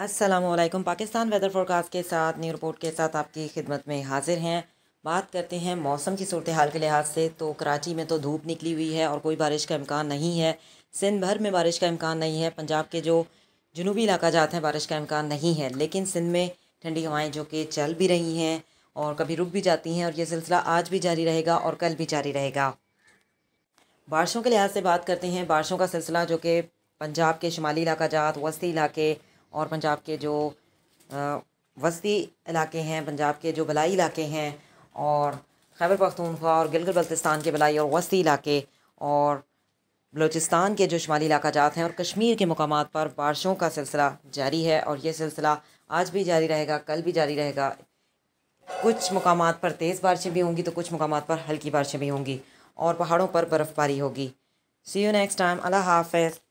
Aslam Pakistan weather forecast के साथ new report के साथ आपकी खिदमत में हाजिर हैं बात करते हैं मौसम की सूरत हाल के लिहाज से तो कराची में तो धूप निकली हुई है और कोई बारिश का इम्कान नहीं है सिंध भर में बारिश का इम्कान नहीं है पंजाब के जो जनूबी इलाका जाते हैं बारिश का इम्कान नहीं है लेकिन सिंध में ठंडी हवाएँ जो कि चल भी रही हैं और कभी रुक भी जाती हैं और ये सिलसिला आज भी जारी रहेगा और कल भी जारी रहेगा बारिशों के लिहाज से बात करते हैं बारिशों का सिलसिला जो कि पंजाब के शुमाली इलाका जात वस्ती इलाके और पंजाब के जो वस्ती इलाके हैं पंजाब के जो भलाई इलाके हैं और खैबर पख्तूनख्वा और गिलगित बल्तिस्तान के भलाई और वस्ती इलाके और बलोचिस्तान के जो शुमाली इलाका जात हैं और कश्मीर के मकाम पर बारिशों का सिलसिला जारी है और ये सिलसिला आज भी जारी रहेगा कल भी जारी रहेगा कुछ मकाम पर तेज़ बारिशें भी होंगी तो कुछ मकाम पर हल्की बारिशें भी होंगी और पहाड़ों पर बर्फ़बारी होगी सी यू नेक्स्ट टाइम अल्लाह हाफ